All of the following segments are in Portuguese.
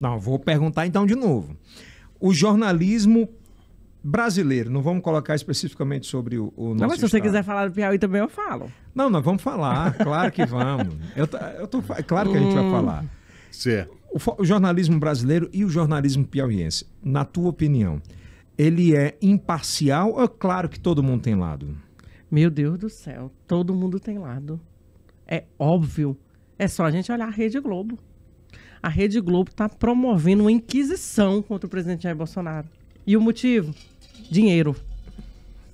Não, vou perguntar então de novo. O jornalismo brasileiro, não vamos colocar especificamente sobre o, o nosso. Não, mas se estado. você quiser falar do Piauí também, eu falo. Não, nós vamos falar, claro que vamos. Eu, eu tô, claro que a gente vai hum. falar. Certo. É. O, o jornalismo brasileiro e o jornalismo piauiense, na tua opinião, ele é imparcial? É claro que todo mundo tem lado. Meu Deus do céu, todo mundo tem lado. É óbvio. É só a gente olhar a Rede Globo a Rede Globo está promovendo uma inquisição contra o presidente Jair Bolsonaro. E o motivo? Dinheiro.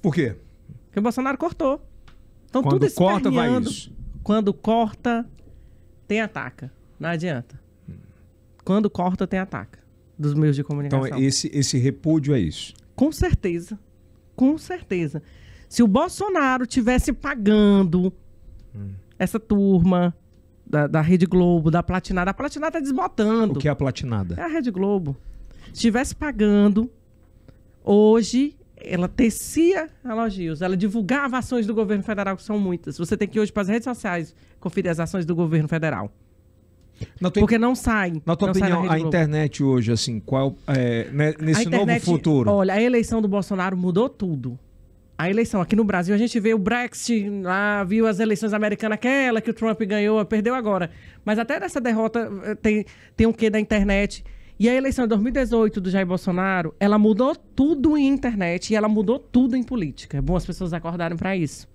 Por quê? Porque o Bolsonaro cortou. Então Quando tudo corta, vai isso. Quando corta, tem ataca. Não adianta. Quando corta, tem ataca. Dos meios de comunicação. Então esse, esse repúdio é isso. Com certeza. Com certeza. Se o Bolsonaro tivesse pagando hum. essa turma, da, da Rede Globo, da Platinada. A Platinada tá desbotando. O que é a Platinada? É a Rede Globo. Estivesse pagando, hoje ela tecia elogios, ela divulgava ações do governo federal, que são muitas. Você tem que ir hoje para as redes sociais conferir as ações do governo federal. Tua, Porque não sai. Na tua opinião, na a internet hoje, assim, qual é, né, nesse internet, novo futuro? Olha, a eleição do Bolsonaro mudou tudo a eleição. Aqui no Brasil a gente vê o Brexit lá, viu as eleições americanas, aquela que o Trump ganhou, perdeu agora. Mas até nessa derrota eh, tem, tem o quê da internet. E a eleição de 2018 do Jair Bolsonaro, ela mudou tudo em internet e ela mudou tudo em política. É bom as pessoas acordarem para isso.